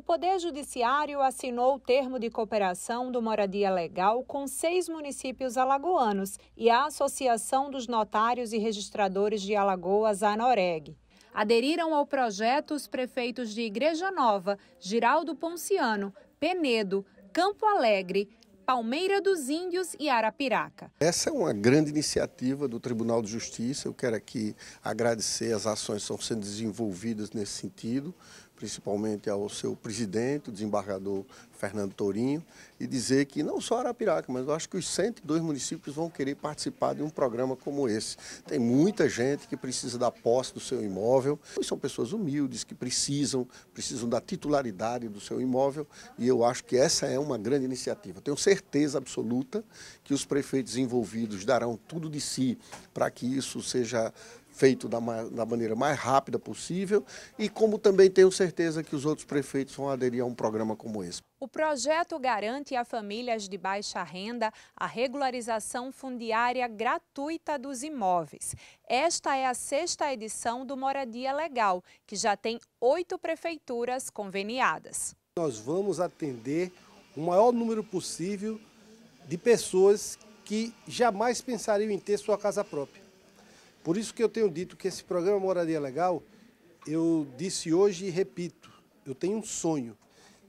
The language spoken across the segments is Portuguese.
O Poder Judiciário assinou o termo de cooperação do Moradia Legal com seis municípios alagoanos e a Associação dos Notários e Registradores de Alagoas, ANOREG. Aderiram ao projeto os prefeitos de Igreja Nova, Giraldo Ponciano, Penedo, Campo Alegre, Palmeira dos Índios e Arapiraca. Essa é uma grande iniciativa do Tribunal de Justiça. Eu quero aqui agradecer as ações que estão sendo desenvolvidas nesse sentido principalmente ao seu presidente, o desembargador Fernando Tourinho, e dizer que não só Arapiraca, mas eu acho que os 102 municípios vão querer participar de um programa como esse. Tem muita gente que precisa da posse do seu imóvel, e são pessoas humildes que precisam, precisam da titularidade do seu imóvel, e eu acho que essa é uma grande iniciativa. Tenho certeza absoluta que os prefeitos envolvidos darão tudo de si para que isso seja feito da, da maneira mais rápida possível e como também tenho certeza que os outros prefeitos vão aderir a um programa como esse. O projeto garante a famílias de baixa renda a regularização fundiária gratuita dos imóveis. Esta é a sexta edição do Moradia Legal, que já tem oito prefeituras conveniadas. Nós vamos atender o maior número possível de pessoas que jamais pensariam em ter sua casa própria. Por isso que eu tenho dito que esse programa Moradia Legal, eu disse hoje e repito, eu tenho um sonho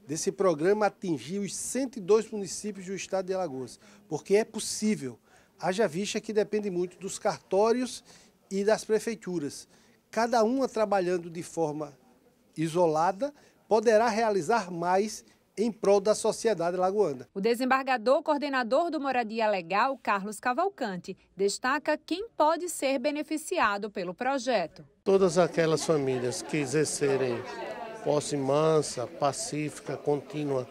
desse programa atingir os 102 municípios do estado de Alagoas, porque é possível, haja vista que depende muito dos cartórios e das prefeituras. Cada uma trabalhando de forma isolada poderá realizar mais em prol da sociedade lagoana. O desembargador coordenador do Moradia Legal, Carlos Cavalcante, destaca quem pode ser beneficiado pelo projeto. Todas aquelas famílias que exercerem posse mansa, pacífica, contínua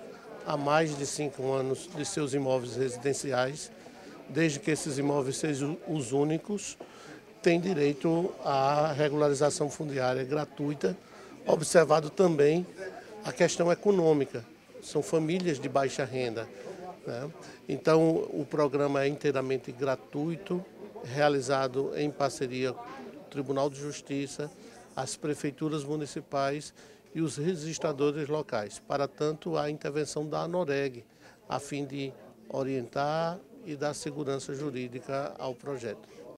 há mais de cinco anos de seus imóveis residenciais, desde que esses imóveis sejam os únicos, têm direito à regularização fundiária gratuita, observado também a questão econômica, são famílias de baixa renda. Né? Então, o programa é inteiramente gratuito, realizado em parceria com o Tribunal de Justiça, as prefeituras municipais e os registradores locais. Para tanto, a intervenção da ANOREG, a fim de orientar e dar segurança jurídica ao projeto.